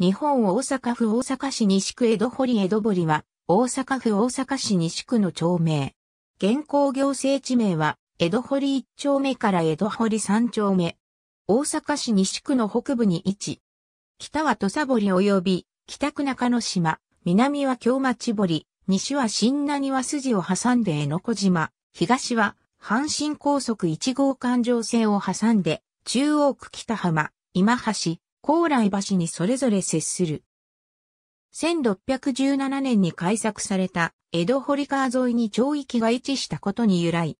日本大阪府大阪市西区江戸堀江戸堀は、大阪府大阪市西区の町名。現行行政地名は、江戸堀一丁目から江戸堀三丁目。大阪市西区の北部に位置。北は土佐堀及び、北区中之島、南は京町堀、西は新名庭筋を挟んで江戸小島、東は阪神高速1号環状線を挟んで、中央区北浜、今橋、高麗橋にそれぞれ接する。1617年に開削された江戸堀川沿いに町域が位置したことに由来。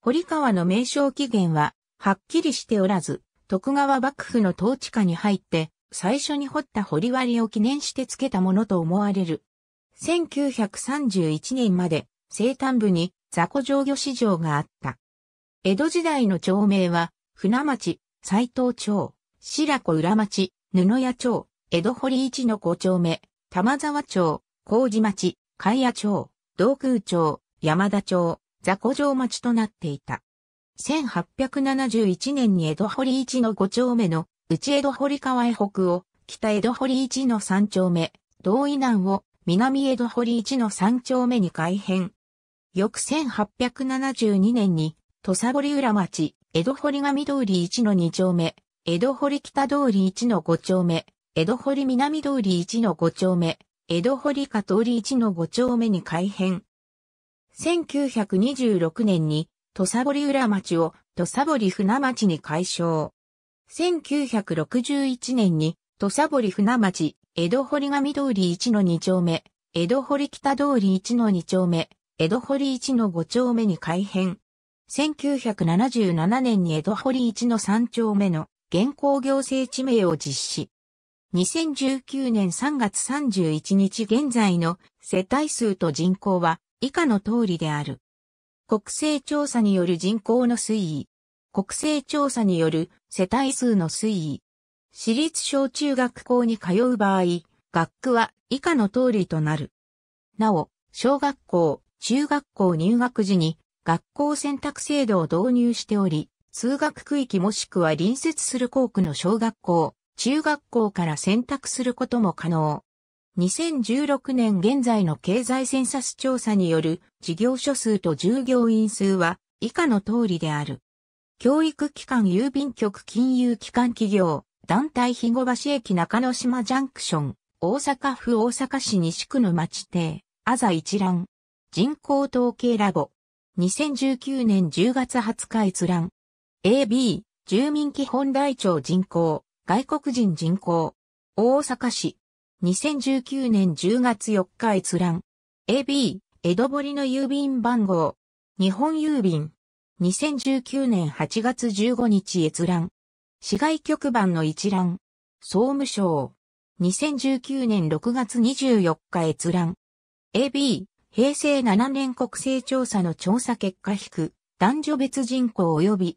堀川の名称起源ははっきりしておらず、徳川幕府の統治下に入って最初に掘った堀割を記念して付けたものと思われる。1931年まで生誕部に雑魚上魚市場があった。江戸時代の町名は船町、斎藤町。白子浦町、布屋町、江戸堀市の5丁目、玉沢町、麹町、海屋町、道空町、山田町、雑魚城町となっていた。1871年に江戸堀市の5丁目の内江戸堀川へ北を、北江戸堀市の3丁目、道以南を南江戸堀市の3丁目に改変。翌1872年に土佐堀浦町、江戸堀上通り一の2丁目、江戸堀北通り1の5丁目、江戸堀南通り1の5丁目、江戸堀下通り1の5丁目に改編。1926年に、土佐堀浦町を土佐堀船町に改称。1961年に、土佐堀船町、江戸堀上通り1の2丁目、江戸堀北通り1の2丁目、江戸堀1の5丁目に改編。1977年に江戸堀1の3丁目の現行行政地名を実施。2019年3月31日現在の世帯数と人口は以下の通りである。国勢調査による人口の推移。国勢調査による世帯数の推移。私立小中学校に通う場合、学区は以下の通りとなる。なお、小学校、中学校入学時に学校選択制度を導入しており、通学区域もしくは隣接する校区の小学校、中学校から選択することも可能。2016年現在の経済センサス調査による事業所数と従業員数は以下の通りである。教育機関郵便局金融機関企業、団体日後橋駅中野島ジャンクション、大阪府大阪市西区の町邸、あざ一覧、人口統計ラボ、2019年10月20日閲覧、AB、住民基本台帳人口、外国人人口、大阪市、2019年10月4日閲覧。AB、江戸堀の郵便番号、日本郵便、2019年8月15日閲覧。市外局番の一覧。総務省。2019年6月24日閲覧。AB、平成7年国勢調査の調査結果引く、男女別人口及び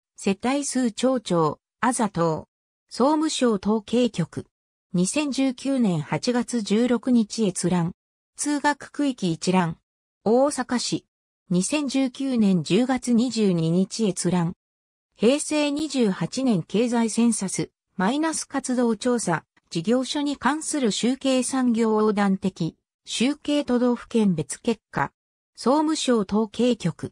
世帯数町長、あざと総務省統計局。2019年8月16日閲覧。通学区域一覧。大阪市。2019年10月22日閲覧。平成28年経済センサス、マイナス活動調査、事業所に関する集計産業横断的、集計都道府県別結果、総務省統計局、